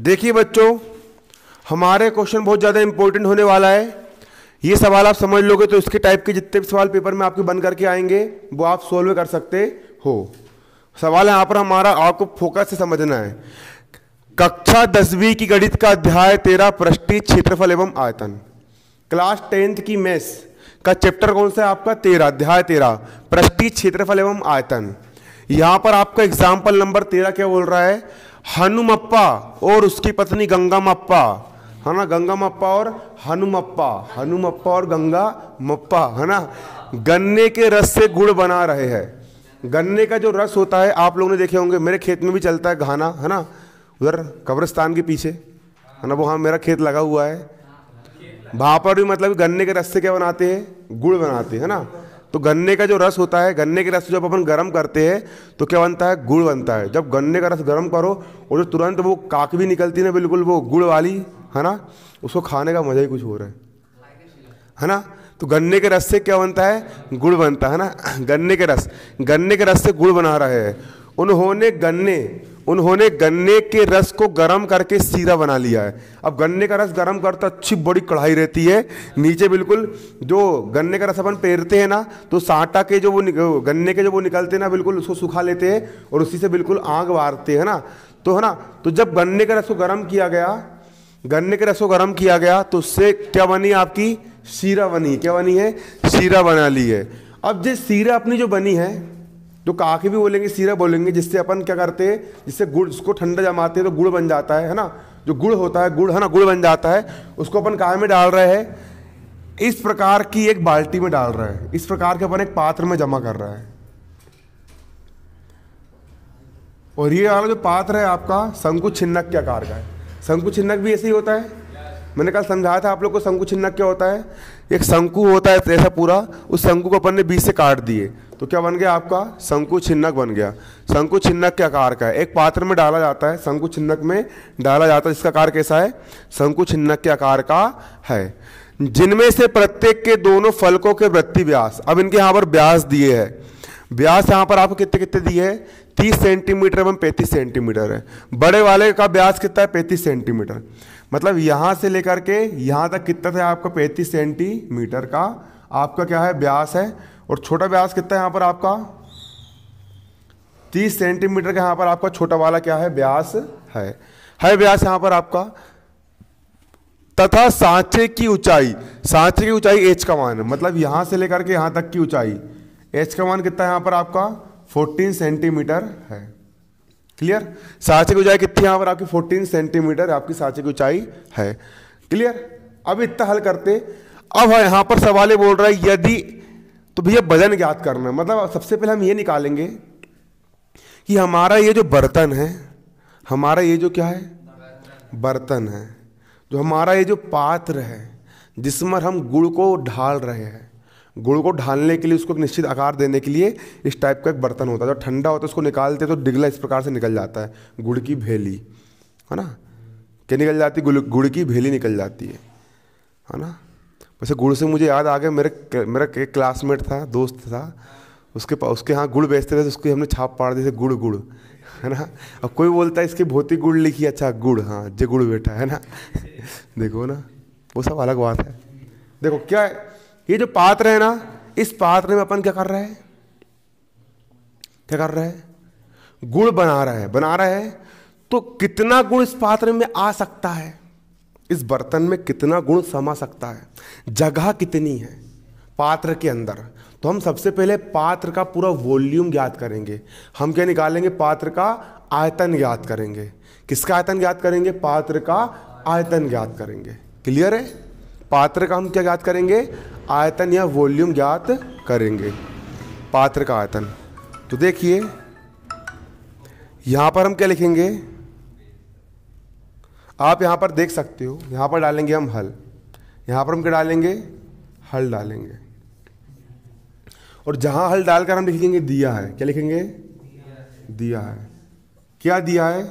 देखिए बच्चों हमारे क्वेश्चन बहुत ज़्यादा इंपॉर्टेंट होने वाला है ये सवाल आप समझ लोगे तो इसके टाइप के जितने भी सवाल पेपर में आपके बन करके आएंगे वो आप सोल्व कर सकते हो सवाल यहाँ पर हमारा आपको फोकस से समझना है कक्षा दसवीं की गणित का अध्याय तेरह पृष्ठी क्षेत्रफल एवं आयतन क्लास टेंथ की मैथ्स का चैप्टर कौन सा है आपका तेरह अध्याय तेरह पृष्ठी क्षेत्रफल एवं आयतन यहाँ पर आपका एग्जाम्पल नंबर तेरह क्या बोल रहा है हनुमप्पा और उसकी पत्नी गंगा मप्पा है ना गंगा मप्पा और हनुमप्पा हनुमप्पा और गंगा मप्पा है ना गन्ने के रस से गुड़ बना रहे हैं गन्ने का जो रस होता है आप लोगों ने देखे होंगे मेरे खेत में भी चलता है घाना है ना उधर कब्रिस्तान के पीछे है ना वो हाँ मेरा खेत लगा हुआ है वहाँ पर भी मतलब गन्ने के रस से क्या बनाते हैं गुड़ बनाते हैं ना तो गन्ने का जो रस होता है गन्ने के रस जब अपन गर्म करते हैं तो क्या बनता है गुड़ बनता है जब गन्ने का रस गर्म करो और जो तुरंत वो काक भी निकलती है ना बिल्कुल वो गुड़ वाली है ना उसको खाने का मज़ा ही कुछ हो रहा है है ना तो गन्ने के रस से क्या बनता है गुड़ बनता है ना गन्ने के रस गन्ने के रस से गुड़ बना रहे हैं उन्होंने गन्ने उन्होंने गन्ने के रस को गर्म करके सीरा बना लिया है अब गन्ने का रस गर्म तो अच्छी बड़ी कढ़ाई रहती है नीचे बिल्कुल जो गन्ने का रस अपन पेरते हैं ना तो साटा के जो वो गन्ने के जो वो निकलते हैं ना बिल्कुल उसको सुखा लेते हैं और उसी से बिल्कुल आग वारते हैं ना तो है ना तो जब गन्ने का रस को गर्म किया गया गन्ने के रस को गर्म किया गया तो उससे क्या बनी आपकी सीरा बनी क्या बनी है सीरा बना ली है अब जिस सीरा अपनी जो बनी है जो काके भी बोलेंगे सीरा बोलेंगे जिससे अपन क्या करते हैं जिससे गुड़ उसको ठंडा जमाते हैं तो गुड़ बन जाता है है ना जो गुड़ होता है गुड़ है ना गुड़ बन जाता है उसको अपन काहे में डाल रहे हैं इस प्रकार की एक बाल्टी में डाल रहा है इस प्रकार के अपन एक पात्र में जमा कर रहा है और ये वाला जो पात्र है आपका शंकु छिन्नक के आकार का है शंकु छिन्नक भी ऐसे ही होता है मैंने कल समझाया था आप लोग को शंकु छिन्नक क्या होता है एक शंकु होता है ऐसा पूरा उस शंकु को अपन ने बीच से काट दिए तो क्या बन गया आपका शंकु छिन्नक बन गया शंकु छिन्नक के आकार का है एक पात्र में डाला जाता है शंकु छिन्नक में डाला जाता है इसका आकार कैसा है शंकु छिन्नक के आकार का है जिनमें से प्रत्येक के दोनों फलकों के वृत्ति व्यास अब इनके यहाँ पर व्यास दिए है व्यास यहाँ पर आपको कितने कितने दिए है तीस सेंटीमीटर एवं पैंतीस सेंटीमीटर है बड़े वाले का व्यास कितना है पैंतीस सेंटीमीटर मतलब यहाँ से लेकर के यहाँ तक कितना था आपका पैंतीस सेंटीमीटर का आपका क्या है ब्यास है और छोटा व्यास कितना है यहाँ पर आपका तीस सेंटीमीटर का यहाँ पर आपका छोटा वाला क्या है व्यास है है व्यास यहाँ पर आपका तथा सांचे की ऊंचाई सांचे की ऊंचाई एच का मान मतलब यहाँ से लेकर के यहाँ तक की ऊंचाई एच का मान कितना है यहाँ पर आपका 14 सेंटीमीटर है क्लियर सांचे की ऊंचाई कितनी यहाँ पर आपकी 14 सेंटीमीटर आपकी सांचे की ऊंचाई है क्लियर अब इतना हल करते अब यहाँ पर सवाल ये बोल रहा है यदि तो भैया वजन ज्ञात करना मतलब सबसे पहले हम ये निकालेंगे कि हमारा ये जो बर्तन है हमारा ये जो क्या है बर्तन है जो हमारा ये जो पात्र है जिसमें हम गुड़ को ढाल रहे हैं गुड़ को ढालने के लिए उसको एक निश्चित आकार देने के लिए इस टाइप का एक बर्तन होता है जब ठंडा होता है उसको निकालते हैं तो डिगला इस प्रकार से निकल जाता है गुड़ की भेली है ना क्या निकल जाती है गुड़ की भेली निकल जाती है है ना वैसे गुड़ से मुझे याद आ गया मेरे मेरा एक क्लासमेट था दोस्त था उसके पास उसके यहाँ गुड़ बेचते थे तो उसकी हमने छाप पाड़ दी थी गुड़ गुड़ है ना अब कोई बोलता है इसकी भौतिक गुड़ लिखी अच्छा गुड़ हाँ जे गुड़ बेटा है ना देखो ना वो सब अलग बात है देखो क्या है ये जो पात्र है ना इस पात्र में अपन क्या कर रहे हैं क्या कर रहे हैं गुड़ बना रहा है बना रहा है तो कितना गुड़ इस पात्र में आ सकता है इस बर्तन में कितना गुण समा सकता है जगह कितनी है पात्र के अंदर तो हम सबसे पहले पात्र का पूरा वॉल्यूम ज्ञात करेंगे हम क्या निकालेंगे पात्र का आयतन ज्ञात करेंगे किसका आयतन ज्ञात करेंगे पात्र का आयतन ज्ञात करेंगे क्लियर है पात्र का हम क्या ज्ञात करेंगे आयतन या वॉल्यूम ज्ञात करेंगे पात्र का आयतन तो देखिए यहां पर हम क्या लिखेंगे आप यहाँ पर देख सकते हो यहाँ पर डालेंगे हम हल यहाँ पर हम क्या डालेंगे हल डालेंगे और जहाँ हल डालकर हम लिखेंगे दिया है क्या लिखेंगे दिया है क्या दिया है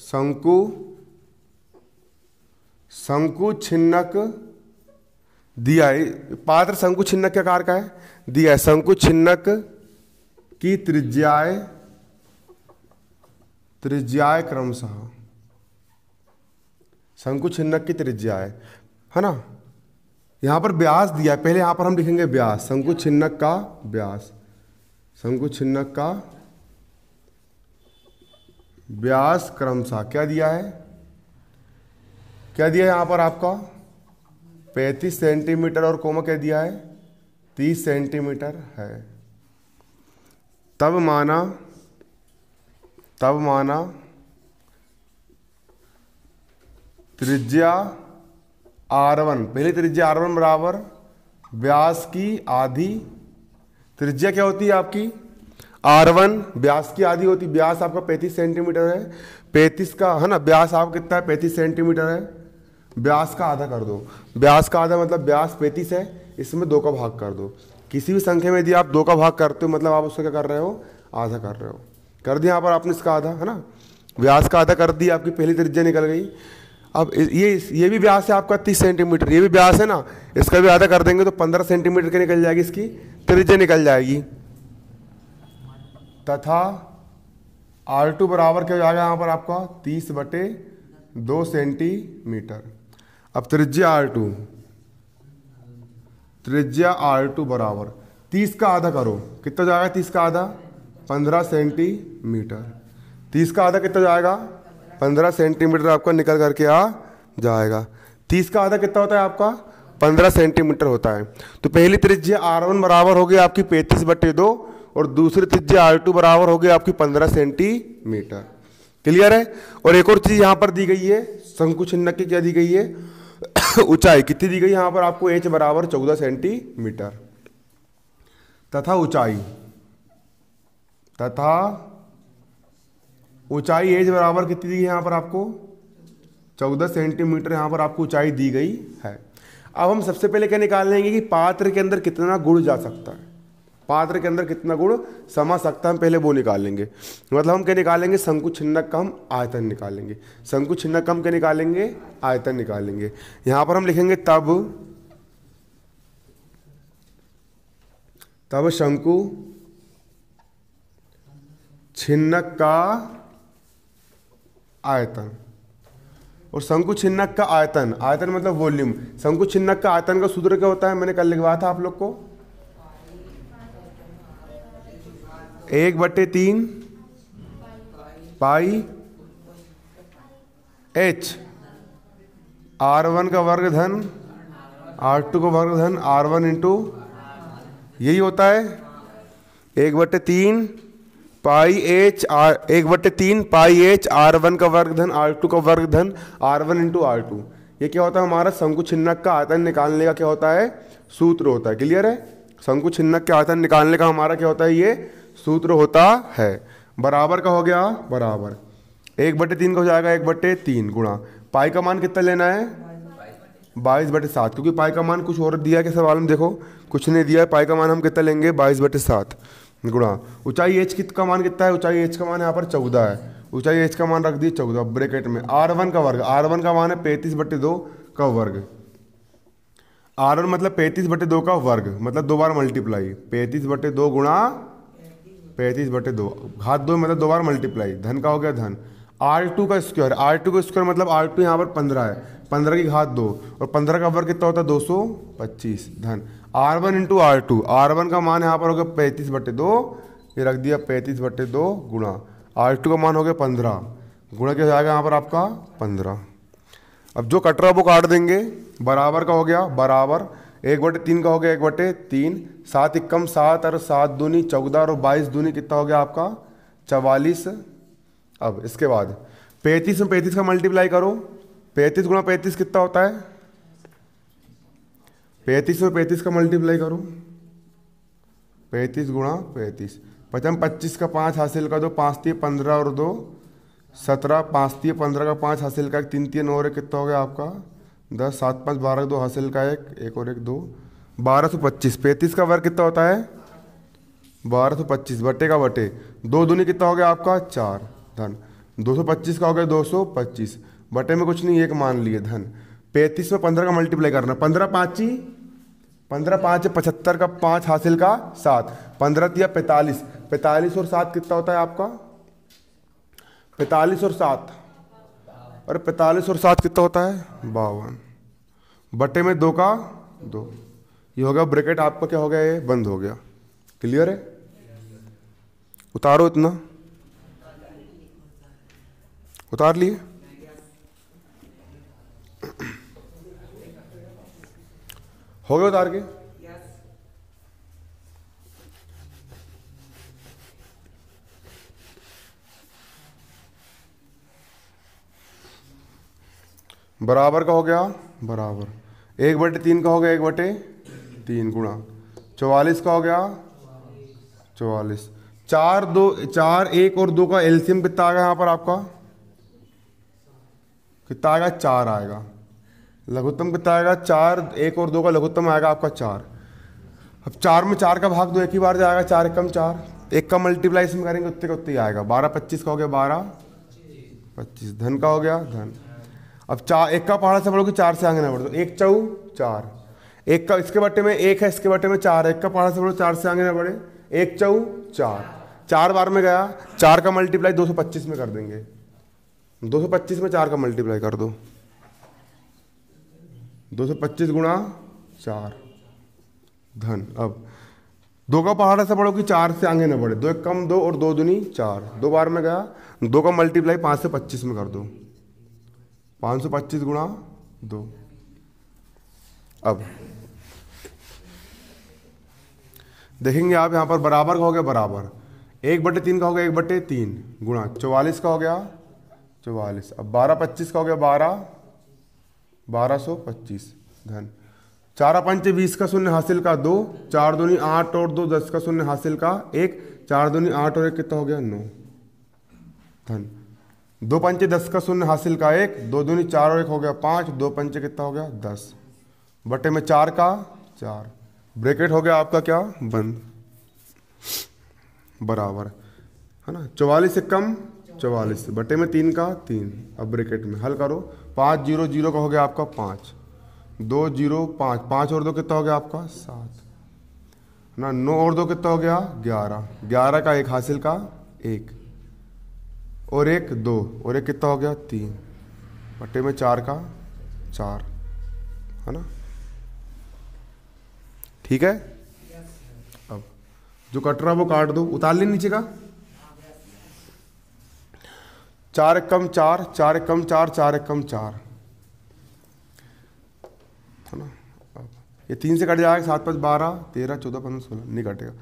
शंकु शंकु छिन्नक दिया है पात्र शंकु छिन्नक के आकार का है दिया है शंकु छिन्नक की त्रिज्याएं त्रिज्याय क्रमशः शंकु छिन्नक की त्रिज्याय है ना यहाँ पर ब्यास दिया पहले यहाँ पर हम लिखेंगे ब्यास शंकु छिन्नक का ब्यास शंकु छिन्नक का ब्यास क्रमशः क्या दिया है क्या दिया है यहाँ पर आपका 35 सेंटीमीटर और कोमा क्या दिया है 30 सेंटीमीटर है तब माना तब माना त्रिज्या आर वन पहले त्रिज्या आर वन बराबर व्यास की आधी त्रिज्या क्या होती है आपकी आर वन व्यास की आधी होती व्यास आपका पैंतीस सेंटीमीटर है पैंतीस का है ना व्यास आपका कितना है पैंतीस सेंटीमीटर है व्यास का आधा कर दो व्यास का आधा मतलब व्यास पैंतीस है इसमें दो का भाग कर दो किसी भी संख्या में यदि आप दो का भाग करते हो मतलब आप उसका क्या कर रहे हो आधा कर रहे हो कर दिया यहाँ पर आपने इसका आधा है ना व्यास का आधा कर दिया आपकी पहली त्रिज्या निकल गई अब ये ये भी व्यास है आपका तीस सेंटीमीटर ये भी व्यास है ना इसका भी आधा कर देंगे तो पंद्रह सेंटीमीटर के निकल जाएगी इसकी त्रिज्या निकल जाएगी तथा आर टू बराबर क्या हो जाएगा यहाँ पर आपका तीस बटे दो सेंटीमीटर अब त्रिज्या आर टू त्रिज्या आर टू बराबर तीस का आधा करो कितना जाएगा तीस का आधा पंद्रह सेंटीमीटर तीस का आधा कितना जाएगा पंद्रह सेंटीमीटर आपका निकल करके आ जाएगा तीस का आधा कितना होता है आपका पंद्रह सेंटीमीटर होता है तो पहली त्रिज्या आर वन बराबर होगी आपकी पैंतीस बटे दो और दूसरी त्रिज्या आर टू बराबर होगी आपकी पंद्रह सेंटीमीटर क्लियर है और एक और चीज़ यहाँ पर दी गई है शंकु छिन्न की क्या दी गई है ऊंचाई कितनी दी गई यहाँ पर आपको एच बराबर चौदह सेंटीमीटर तथा ऊंचाई तथा ऊंचाई एज बराबर कितनी दी है यहाँ पर आपको चौदह सेंटीमीटर यहाँ पर आपको ऊंचाई दी गई है अब हम सबसे पहले क्या निकाल लेंगे कि पात्र के अंदर कितना गुड़ जा सकता है पात्र के अंदर कितना गुड़ समा सकता है हम पहले वो निकालेंगे मतलब हम क्या निकालेंगे शंकु छिन्नक का हम आयतन निकालेंगे शंकु छिन्नक का हम क्या निकालेंगे आयतन निकालेंगे यहाँ पर हम लिखेंगे तब तब शंकु छिन्नक का आयतन और शंकु छिन्नक का आयतन आयतन मतलब वॉल्यूम शंकु छिन्नक का आयतन का सूत्र क्या होता है मैंने कल लिखवाया था आप लोग को एक बटे तीन पाई एच आर वन का वर्ग धन आर टू का वर्ग धन आर वन इंटू यही होता है एक बटे तीन पाई एच आर एक बटे तीन पाई एच आर वन का वर्ग धन आर टू का वर्ग धन R one into R two ये क्या होता है हमारा शंकु छिन्नक का आयतन निकालने का क्या होता है सूत्र होता है क्लियर है शंकु छिन्नक के आयतन निकालने का हमारा क्या होता है ये सूत्र होता है बराबर का हो गया बराबर एक बटे तीन का हो जाएगा एक बटे तीन गुणा पाई का मान कितना लेना है बाईस बटे सात क्योंकि पाई का मान कुछ और दिया है क्या सवाल में देखो कुछ नहीं दिया है पाई का मान हम कितना लेंगे बाईस बटे सात गुणा ऊंचाई एच कित का मान कितना है ऊंचाई एच का मान यहाँ पर चौदह है ऊंचाई एच का मान रख दिए चौदह ब्रेकेट में आर वन का वर्ग आर वन का मान है पैंतीस बटे दो का वर्ग आर वन मतलब पैंतीस बटे दो का वर्ग मतलब दो बार मल्टीप्लाई पैंतीस बटे दो गुणा पैंतीस बटे दो घात दो मतलब दो बार मल्टीप्लाई धन का हो गया धन आर टू का स्क्वायर आर टू का स्क्वायर मतलब आर टू यहाँ पर पंद्रह है पंद्रह की घात दो और पंद्रह का वर्ग कितना होता है दो सौ पच्चीस धन R one into R two R one का मान यहाँ पर हो गया पैंतीस बटे दो ये रख दिया पैंतीस बटे दो गुणा आर टू का मान हो गया पंद्रह गुणा क्या जाएगा यहाँ पर आपका पंद्रह अब जो कट रहा वो काट देंगे बराबर का हो गया बराबर एक बटे तीन का हो गया एक बटे तीन सात इक्कम सात और सात दूनी चौदह और बाईस दूनी कितना हो गया आपका चवालीस अब इसके बाद पैंतीस में पैंतीस का मल्टीप्लाई करो पैंतीस गुणा पैंतीस कितना होता है पैंतीस और पैंतीस का मल्टीप्लाई करो पैंतीस गुणा पैंतीस पचम पच्चीस का पाँच हासिल कर दो पाँच तीय पंद्रह और दो सत्रह पाँच तीय पंद्रह का पाँच हासिल का एक तीन तीन और एक कितना हो गया आपका दस सात पाँच बारह दो हासिल का एक एक और एक दो बारह सौ पच्चीस पैंतीस का वर्ग कितना होता है बारह सौ पच्चीस बटे का बटे दो दूनी कितना हो गया आपका चार धन दो सौ पच्चीस का हो गया दो सौ पच्चीस बटे में कुछ नहीं एक मान लिए धन पैंतीस में पंद्रह का मल्टीप्लाई करना पंद्रह पाँची पंद्रह पाँच पचहत्तर का पाँच हासिल का सात पंद्रह या पैंतालीस पैंतालीस और सात कितना होता है आपका पैंतालीस और सात और पैंतालीस और सात कितना होता है बावन बटे में दो का दो ये हो गया ब्रैकेट आपका क्या हो गया ये बंद हो गया क्लियर है उतारो इतना उतार लिए हो गए उतार के बराबर का हो गया बराबर एक बटे तीन का हो गया एक बटे तीन गुणा चौवालीस का हो गया चौवालीस चार दो चार एक और दो का एल्सियम कितना आ गया यहाँ पर आपका कितना आएगा चार आएगा लघुत्तम कितना आएगा चार एक और दो का लघुत्तम आएगा आपका चार अब चार में चार का भाग दो एक ही बार जाएगा चार एक कम चार एक का मल्टीप्लाई इसमें करेंगे उतने का उतने आएगा बारह पच्चीस का हो गया बारह पच्चीस धन का हो गया धन अब चार एक का पहाड़ा से बढ़ोगे चार से आगे ना बढ़ दो एक चौ चार एक का इसके बटे में एक है इसके बटे में चार एक का पहाड़ा से बढ़ो चार से आगे ना बढ़े एक चौ चार चार बार में गया चार का मल्टीप्लाई दो सौ पच्चीस में कर देंगे दो सौ पच्चीस में चार का मल्टीप्लाई कर दो दो सौ पच्चीस गुणा चार धन अब दो का पहाड़ ऐसा बढ़ो कि चार से आगे ना बढ़े दो एक कम दो और दो दुनी चार दो बार में गया दो का मल्टीप्लाई पाँच से पच्चीस में कर दो पाँच सौ पच्चीस गुणा दो अब देखेंगे आप यहाँ पर बराबर का हो गया बराबर एक बटे तीन का हो गया एक बटे तीन गुणा चौवालीस का हो गया चौवालीस अब बारह पच्चीस का हो गया बारह बारह सौ पच्चीस धन चार पंच बीस का शून्य हासिल का दो चार दूनी आठ और दो दस का शून्य हासिल का एक चार दूनी आठ और एक कितना हो गया नौ धन दो पंचे दस का शून्य हासिल का एक दो दूनी चार और एक हो गया पाँच दो पंचे कितना हो गया दस बटे में चार का चार ब्रेकेट हो गया आपका क्या बंद बराबर है ना चौवालीस से कम चौवालीस बटे में तीन का तीन अब ब्रेकेट में हल करो पाँच जीरो जीरो का हो गया आपका पाँच दो जीरो पाँच पाँच और दो कितना हो गया आपका सात ना नौ और दो कितना हो गया ग्यारह ग्यारह का एक हासिल का एक और एक दो और एक कितना हो गया तीन बटे में चार का चार है ना ठीक है अब जो कट रहा वो काट दो उतार ले नीचे का चार कम चार चार कम चार चार कम चार है ना ये तीन से कट जाएगा सात पाँच बारह तेरह चौदह पंद्रह सोलह नहीं कटेगा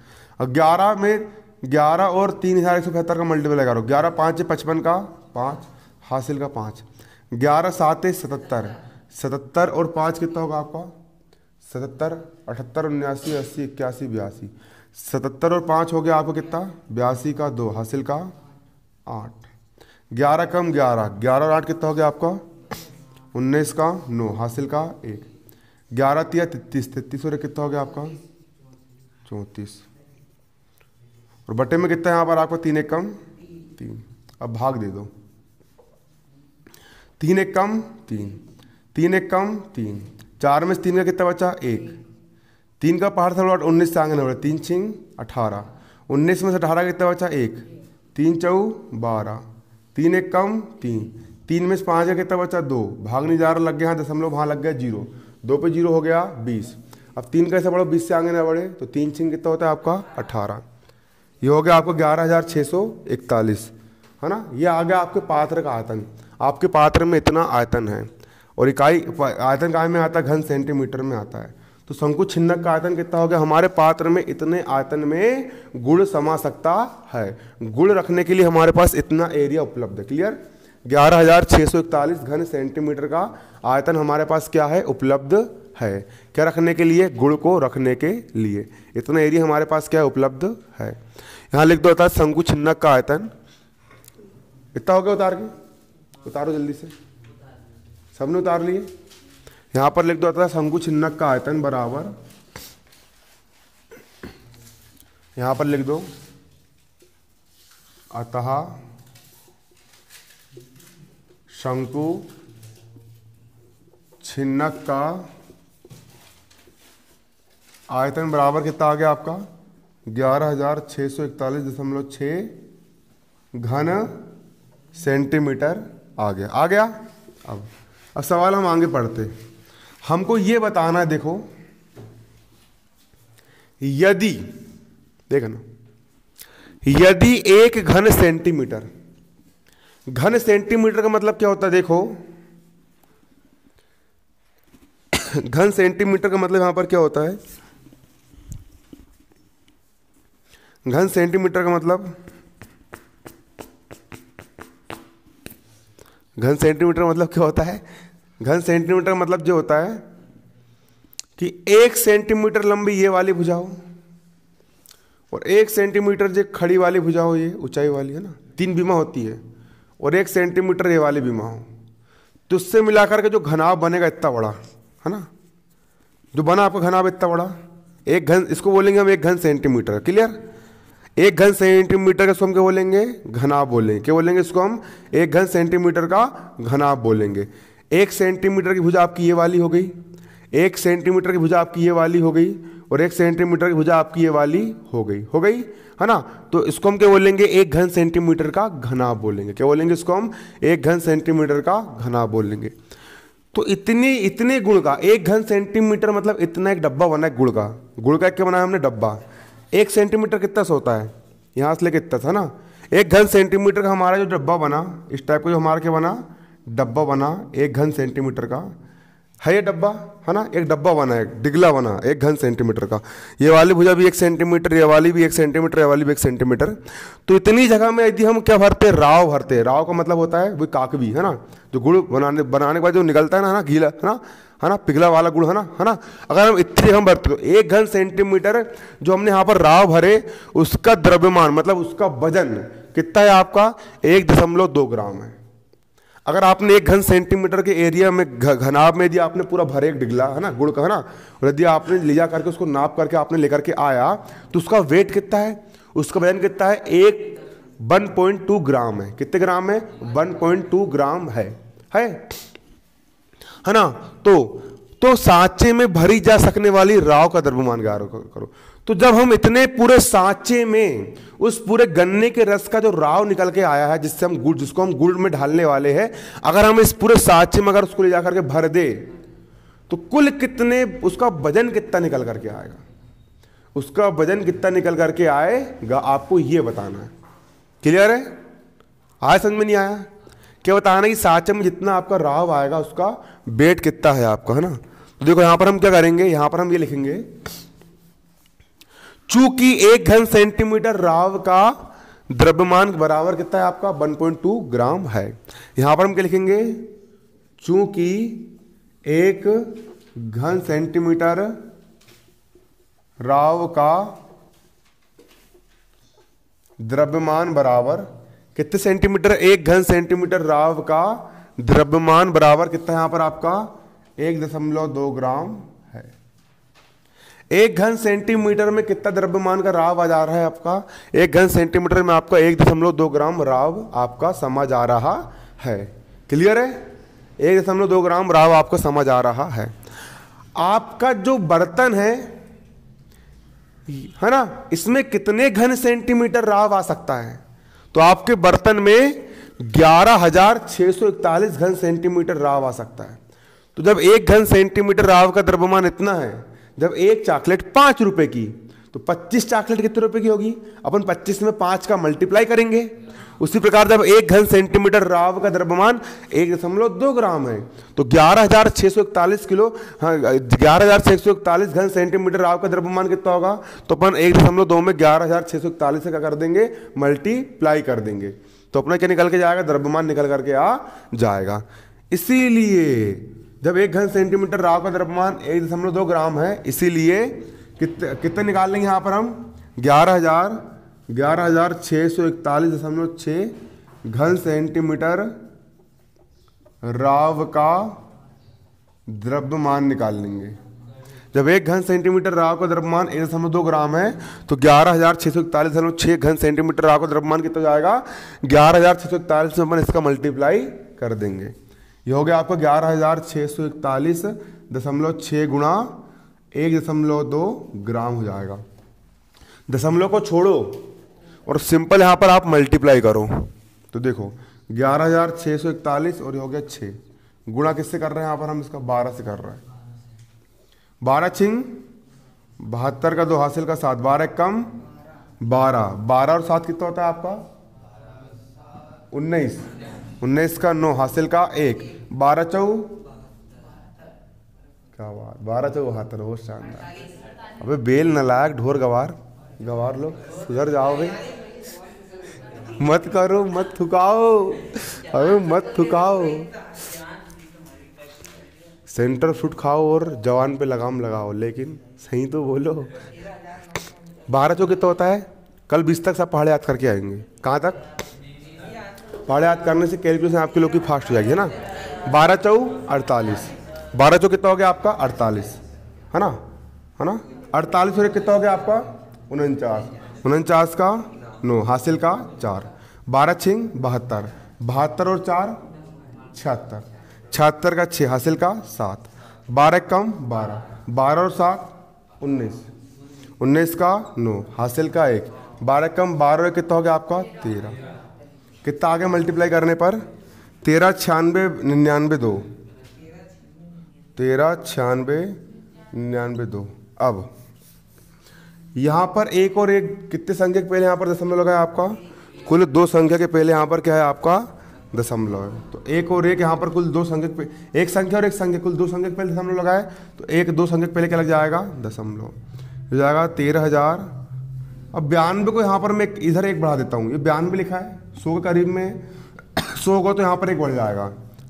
अब ग्यारह में ग्यारह और तीन हज़ार एक सौ बहत्तर का मल्टीपल है ग्यारह ग्यारह पाँच पचपन का पाँच हासिल का पाँच ग्यारह सात सतहत्तर सतहत्तर और पाँच कितना होगा आपका सतहत्तर अठहत्तर उन्यासी अस्सी इक्यासी बयासी सतहत्तर और पाँच हो गया आपको कितना बयासी का दो हासिल का आठ ग्यारह कम ग्यारह ग्यारह और आठ कितना हो गया आपका उन्नीस का नौ हासिल का एक ग्यारह तिया तैतीस तैतीस और कितना हो गया आपका चौंतीस और बटे में कितना है यहाँ पर आपका तीन एक कम तीन अब भाग दे दो तीन एक कम तीन तीन एक कम तीन चार में से तीन का कितना बचा एक तीन का पहाड़ था उन्नीस से आगे नंबर तीन छिंग अठारह उन्नीस में से अठारह का कितना बचा एक तीन चौ बारह तीन एक कम तीन तीन में से पाँच है कितना बचा दो भागने जा रहा लग गया हाँ दशमलव वहाँ लग गया जीरो दो पे जीरो हो गया बीस अब तीन कैसे बढ़ो बीस से आगे ना बढ़े तो तीन छिंग कितना होता है आपका अट्ठारह ये हो गया आपका ग्यारह हज़ार छः सौ इकतालीस है ना ये आ गया आपके पात्र का आयतन आपके पात्र में इतना आयतन है और इकाई आयतन काय में आता है घन सेंटीमीटर में आता है तो संकुच छिन्नक का आयतन कितना हो गया हमारे पात्र में इतने आयतन में गुड़ समा सकता है गुड़ रखने के लिए हमारे पास इतना एरिया उपलब्ध है क्लियर ग्यारह हजार छः सौ इकतालीस घन सेंटीमीटर का आयतन हमारे पास क्या है उपलब्ध है क्या रखने के लिए गुड़ को रखने के लिए इतना एरिया हमारे पास क्या उपलब्ध है यहाँ लिख दो होता है शंकु छिन्नक का आयतन इतना हो गया उतार के उतारो जल्दी से सबने उतार लिए यहां पर लिख दो आता है शंकु छिन्नक का आयतन बराबर यहां पर लिख दो अतः शंकु छिन्नक का आयतन बराबर कितना आ गया आपका ग्यारह हजार छह सौ इकतालीस दशमलव छः घन सेंटीमीटर आ गया आ गया अब अब सवाल हम आगे पढ़ते हमको ये बताना देखो यदि देखना यदि एक घन सेंटीमीटर घन सेंटीमीटर का मतलब क्या होता है देखो घन सेंटीमीटर का मतलब यहां पर क्या होता है घन सेंटीमीटर का मतलब घन सेंटीमीटर मतलब क्या होता है घन सेंटीमीटर मतलब जो होता है कि एक सेंटीमीटर लंबी ये वाली भुजा हो और एक सेंटीमीटर जो खड़ी वाली भुजा हो ये ऊंचाई वाली है ना तीन बीमा होती है और एक सेंटीमीटर ये वाली बीमा हो तो उससे मिलाकर के जो घनाव बनेगा इतना बड़ा है ना जो बना आपका घनाव इतना बड़ा एक घन इसको बोलेंगे हम एक घन सेंटीमीटर क्लियर एक घन सेंटीमीटर का इसको हम क्या बोलेंगे घनाव बोलेंगे क्या बोलेंगे इसको हम एक घन सेंटीमीटर का घनाव बोलेंगे एक सेंटीमीटर की भुजा आपकी ये वाली हो गई एक सेंटीमीटर की भुजा आपकी ये वाली हो गई और एक सेंटीमीटर की भुजा आपकी ये वाली हो गई हो गई है ना तो इसको हम क्या बोलेंगे एक घन सेंटीमीटर का घना बोलेंगे क्या बोलेंगे इसको हम एक घन सेंटीमीटर का घना बोलेंगे तो इतने इतने गुड़ का एक घन सेंटीमीटर मतलब इतना एक डब्बा बना है गुड़ का गुड़ का क्या बनाया हमने डब्बा एक सेंटीमीटर कितना सा होता है यहाँ से लेके इतना था ना एक घन सेंटीमीटर का हमारा जो डब्बा बना इस टाइप का जो हमारा क्या बना डब्बा बना एक घन सेंटीमीटर का है ये डब्बा है ना एक डब्बा बना एक डिगला बना एक घन सेंटीमीटर का ये वाली भुजा भी एक सेंटीमीटर ये वाली भी एक सेंटीमीटर ये वाली भी एक सेंटीमीटर तो इतनी जगह में यदि हम क्या भरते राव भरते राव का मतलब होता है वो काकवी है ना जो गुड़ बनाने बनाने के बाद जो निकलता है ना है ना गीला है ना है ना पिघला वाला गुड़ है ना है ना अगर हम इतने हम भरते तो एक घन सेंटीमीटर जो हमने यहाँ पर राव भरे उसका द्रव्यमान मतलब उसका वजन कितना है आपका एक दशमलव दो ग्राम है अगर आपने एक घन सेंटीमीटर के एरिया में घनाब में यदि आपने पूरा भरे एक डिगला है ना गुड़ का है ना और यदि आपने ले जा करके उसको नाप करके आपने लेकर के आया तो उसका वेट कितना है उसका वजन कितना है एक 1.2 ग्राम है कितने ग्राम है 1.2 ग्राम है है है ना तो तो सांचे में भरी जा सकने वाली राव का द्रव्यमान करो तो जब हम इतने पूरे सांचे में उस पूरे गन्ने के रस का जो राव निकल के आया है जिससे हम गुड़ जिसको हम गुड़ में ढालने वाले हैं अगर हम इस पूरे सांचे में अगर उसको ले जाकर के भर दे तो कुल कितने उसका वजन कितना निकल करके आएगा उसका वजन कितना निकल करके आएगा आपको ये बताना है क्लियर है आया समझ में नहीं आया क्या बताना कि सांचे में जितना आपका राव आएगा उसका वेट कितना है आपका है ना तो देखो यहाँ पर हम क्या करेंगे यहाँ पर हम ये लिखेंगे चूंकि एक घन सेंटीमीटर राव का द्रव्यमान बराबर कितना है आपका 1.2 ग्राम है यहां पर हम क्या लिखेंगे चूंकि एक घन सेंटीमीटर राव का द्रव्यमान बराबर कितने सेंटीमीटर एक घन सेंटीमीटर राव का द्रव्यमान बराबर कितना यहां पर आपका एक दशमलव दो ग्राम एक घन सेंटीमीटर में कितना द्रव्यमान का राव आ जा रहा है आपका एक घन सेंटीमीटर में आपका एक दशमलव दो ग्राम राव आपका समझ आ रहा है क्लियर है एक दशमलव दो ग्राम राव आपको समझ आ रहा है आपका जो बर्तन है है ना इसमें कितने घन सेंटीमीटर राव आ सकता है तो आपके बर्तन में ग्यारह हजार छः सौ इकतालीस घन सेंटीमीटर राव आ सकता है तो जब एक घन सेंटीमीटर राव का द्रव्यमान इतना है जब एक चॉकलेट पांच रुपए की तो पच्चीस चॉकलेट कितने रुपए की होगी अपन पच्चीस में पांच का मल्टीप्लाई करेंगे उसी प्रकार जब एक घन सेंटीमीटर राव का द्रव्यमान एक दशमलव दो ग्राम है तो ग्यारह हजार छह सौ इकतालीस किलो हाँ ग्यारह हजार छह सौ इकतालीस घन सेंटीमीटर राव का द्रव्यमान कितना होगा तो अपन एक दशमलव दो में ग्यारह हजार छह सौ इकतालीस का कर देंगे मल्टीप्लाई कर देंगे तो अपना क्या निकल के जाएगा द्रव्यमान निकल करके आ जाएगा इसीलिए जब एक घन सेंटीमीटर राव का द्रव्यमान एक दशमलव दो ग्राम है इसीलिए कित, कितने निकाल लेंगे यहाँ पर हम ग्यारह हज़ार ग्यारह हज़ार छः सौ इकतालीस दशमलव छः घन सेंटीमीटर राव का द्रव्यमान निकाल लेंगे जब एक घन सेंटीमीटर राव का द्रव्यमान एक दशमलव दो ग्राम है तो ग्यारह हज़ार छः सौ इकतालीस दशमलव छः घन सेंटीमीटर राव का द्रव्यमान कितना जाएगा ग्यारह हज़ार छः सौ इकतालीस में अपन इसका मल्टीप्लाई कर देंगे ये हो गया आपका ग्यारह हज़ार छः सौ इकतालीस दशमलव छः गुणा एक दशमलव दो ग्राम हो जाएगा दशमलव को छोड़ो और सिंपल यहाँ पर आप मल्टीप्लाई करो तो देखो ग्यारह हज़ार छः सौ इकतालीस और ये हो गया छः गुणा किससे कर रहे हैं यहाँ पर हम इसका बारह से कर रहे हैं बारह छिंग बहत्तर का दो हासिल का सात बारह कम बारह बारह और सात कितना होता है आपका उन्नीस उन्नीस का नौ हासिल का एक बारह चौ क्या बात बारह चौ हाथ बहुत शानदार अबे बेल न लायक ढोर गवार गवार लोग सुधर जाओ भाई मत करो मत थुकाओ अबे मत थुकाओ सेंटर फ्रूट खाओ और जवान पे लगाम लगाओ लेकिन सही तो बोलो बारह चौ कितना होता है कल बीस तक सब पहाड़े याद करके आएंगे कहाँ तक भाड़ा याद करने से कैलकुलेशन आपके लोग की फास्ट हो जाएगी है ना बारह चौ अड़तालीस बारह चौ कितना हो गया आपका अड़तालीस है ना है ना अड़तालीस और कितना हो गया आपका उनचास उनचास का नौ हासिल का चार बारह छिंग बहत्तर बहत्तर और चार छिहत्तर छिहत्तर का छः हासिल का सात बारह कम बारह बारह और सात उन्नीस उन्नीस का नौ हासिल का एक बारह कम बारह कितना हो गया आपका तेरह कितना आगे मल्टीप्लाई करने पर तेरह छियानवे निन्यानवे दो तेरह छियानवे निन्यानवे दो अब यहाँ पर एक और एक कितने संख्या के पहले यहाँ पर दशमलव है आपका कुल दो संख्या के पहले यहाँ पर क्या है आपका दशमलव है तो एक और एक यहाँ पर कुल दो संख्या एक संख्या और एक संख्या कुल दो संख्या पहले दशमलव लगाए तो एक दो संख्या पहले क्या लग जाएगा दशमलव जाएगा तेरह हज़ार अब बयानवे को यहाँ पर मैं इधर एक बढ़ा देता हूँ ये बयानवे लिखा है सौ के करीब में सौ होगा तो यहाँ पर एक बढ़ जाएगा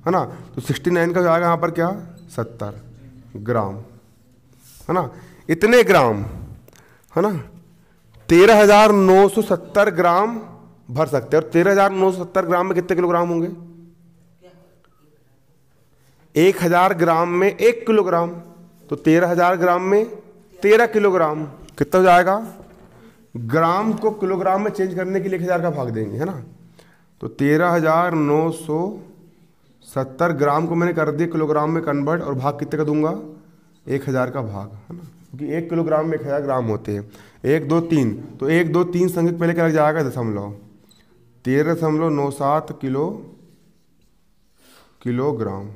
है ना तो सिक्सटी नाइन का जाएगा यहाँ पर क्या सत्तर ग्राम है ना इतने ग्राम है ना तेरह हजार नौ सौ सत्तर ग्राम भर सकते हैं और तेरह हजार नौ सौ सत्तर ग्राम में कितने किलोग्राम होंगे एक हजार ग्राम में एक किलोग्राम तो तेरह हजार ग्राम में तेरह किलोग्राम कितना हो जाएगा ग्राम को किलोग्राम में चेंज करने के लिए एक हज़ार का भाग देंगे है ना तो तेरह हज़ार नौ सौ सत्तर ग्राम को मैंने कर दिया किलोग्राम में कन्वर्ट और भाग कितने का दूंगा एक हज़ार का भाग है ना क्योंकि एक किलोग्राम में एक हज़ार ग्राम होते हैं एक दो तीन तो एक दो तीन संख्या पहले क्या लग जाएगा दशमलव तेरह दशमलव नौ सात किलो किलोग्राम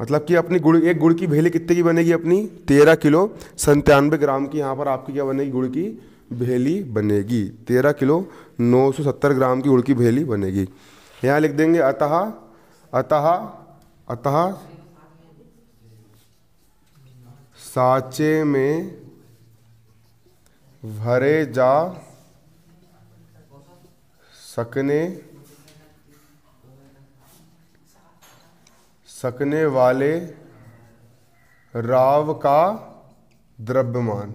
मतलब कि अपनी गुड़ एक गुड़ की भेली कितने की बनेगी अपनी तेरह किलो संतानवे ग्राम की यहाँ पर आपकी क्या बनेगी गुड़ की भेली बनेगी तेरह किलो नौ सौ सत्तर ग्राम की उड़ की भेली बनेगी यहाँ लिख देंगे अतः अतः अतः साचे में भरे जा सकने सकने वाले राव का द्रव्यमान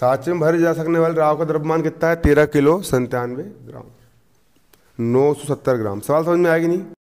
साँचे में भरे जा सकने वाले राव का द्रव्यमान कितना है तेरह किलो संतानवे ग्राम नौ सौ सत्तर ग्राम सवाल समझ में आएगी नहीं